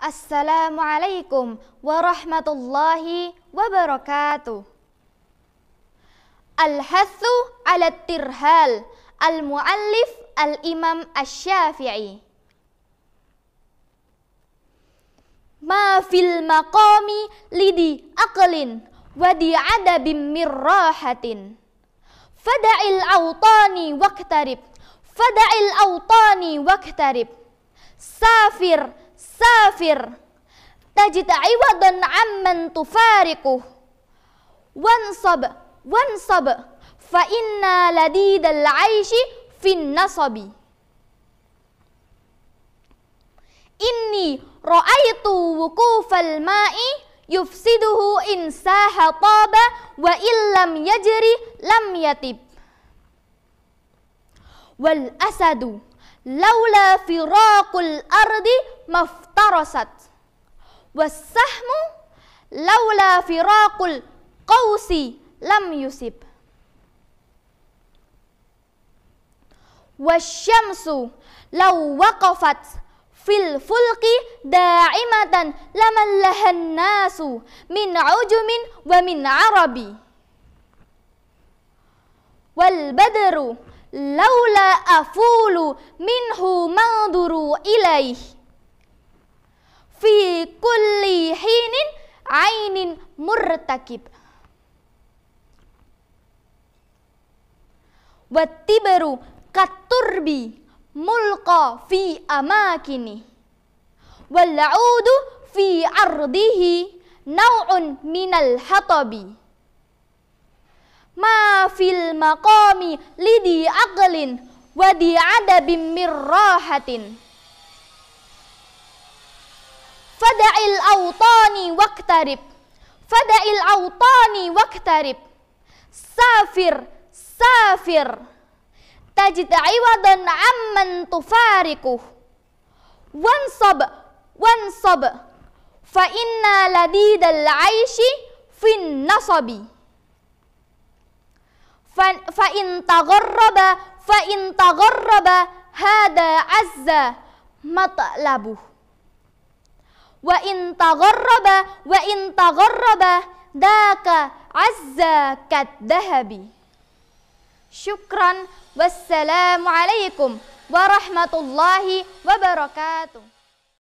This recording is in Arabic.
السلام عليكم ورحمة الله وبركاته الحث على الترهال المؤلف الإمام الشافعي ما في المقام لذي أقل ودي عدب من راحة فدع الأوطان واقترب فدع الأوطان واقترب سافر safir tajid iwadan amman tufariquh wansab wansab fa inna ladidal aishi fin nasabi inni ra'aitu wukufal ma'i yufsiduhu insaha taba wa illam yajri lam yatib wal asadu لولا فراق الأرض ما افترست والسهم لولا فراق القوس لم يصب والشمس لو وقفت في الفلق داعمة لها الناس من عجم ومن عربي والبدر لولا أفول منه منظر إليه في كل حين عين مرتكب والتبر كالترب ملقى في أماكنه والعود في أرضه نوع من الحطب ما في المقام لذي عقل وذي عدب من راحة فدع الأوطان واقترب فدع الأوطان واقترب سافر سافر تجد عوضا عمن تفارقه وانصب وانصب فإن لذيذ العيش في النصب فإن تغرب فإن تغرب هذا عز مطلبه وإن تغرب وإن تغرب ذاك عز كالذهب شكرا والسلام عليكم ورحمة الله وبركاته